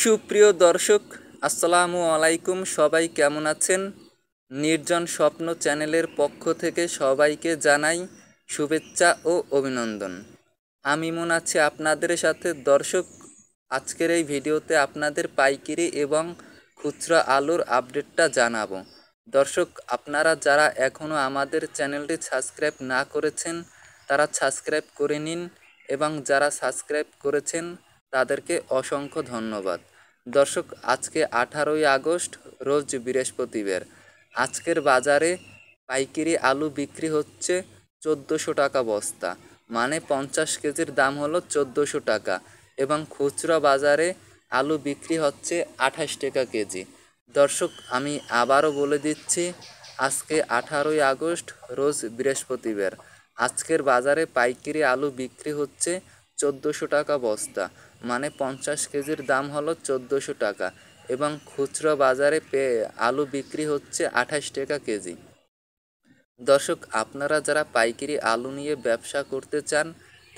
সুপ্রিয় দর্শক আসসালামু আলাইকুম সবাই কেমন আছেন নির্জন স্বপ্ন চ্যানেলের পক্ষ থেকে সবাইকে জানাই শুভেচ্ছা ও অভিনন্দন আমি মনে আছি আপনাদের সাথে দর্শক আজকের এই ভিডিওতে আপনাদের পাইকিরি এবং খুচরো আলোর আপডেটটা জানাবো দর্শক আপনারা যারা এখনও আমাদের চ্যানেলটি সাবস্ক্রাইব না করেছেন তারা সাবস্ক্রাইব করে নিন এবং যারা সাবস্ক্রাইব করেছেন তাদেরকে অসংখ্য ধন্যবাদ দর্শক আজকে আঠারোই আগস্ট রোজ বৃহস্পতিবার আজকের বাজারে পাইকারি আলু বিক্রি হচ্ছে চোদ্দোশো টাকা বস্তা মানে পঞ্চাশ কেজির দাম হলো চোদ্দোশো টাকা এবং খুচরা বাজারে আলু বিক্রি হচ্ছে আঠাশ টাকা কেজি দর্শক আমি আবারও বলে দিচ্ছি আজকে আঠারোই আগস্ট রোজ বৃহস্পতিবার আজকের বাজারে পাইকারি আলু বিক্রি হচ্ছে চোদ্দোশো টাকা বস্তা মানে পঞ্চাশ কেজির দাম হলো চোদ্দোশো টাকা এবং খুচরো বাজারে পেয়ে আলু বিক্রি হচ্ছে আঠাশ টাকা কেজি দর্শক আপনারা যারা পাইকারি আলু নিয়ে ব্যবসা করতে চান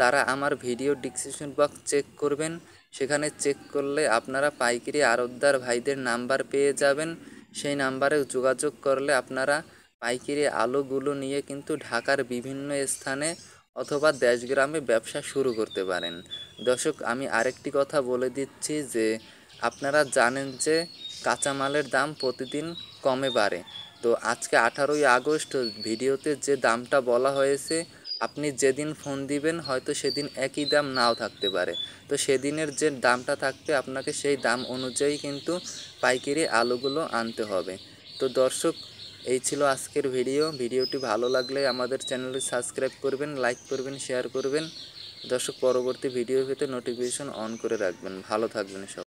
তারা আমার ভিডিও ডিসক্রিপশন বক্স চেক করবেন সেখানে চেক করলে আপনারা পাইকারি আরতদার ভাইদের নাম্বার পেয়ে যাবেন সেই নাম্বারে যোগাযোগ করলে আপনারা পাইকারি আলুগুলো নিয়ে কিন্তু ঢাকার বিভিন্ন স্থানে অথবা দেশগ্রামে ব্যবসা শুরু করতে পারেন দর্শক আমি আরেকটি কথা বলে দিচ্ছি যে আপনারা জানেন যে কাঁচামালের দাম প্রতিদিন কমে বাড়ে তো আজকে আঠারোই আগস্ট ভিডিওতে যে দামটা বলা হয়েছে আপনি যেদিন ফোন দিবেন হয়তো সেদিন একই দাম নাও থাকতে পারে তো সেদিনের যে দামটা থাকবে আপনাকে সেই দাম অনুযায়ী কিন্তু পাইকারি আলুগুলো আনতে হবে তো দর্শক এই ছিল আজকের ভিডিও ভিডিওটি ভালো লাগলে আমাদের চ্যানেলটি সাবস্ক্রাইব করবেন লাইক করবেন শেয়ার করবেন দর্শক পরবর্তী ভিডিও পেতে নোটিফিকেশন অন করে রাখবেন ভালো থাকবেন সব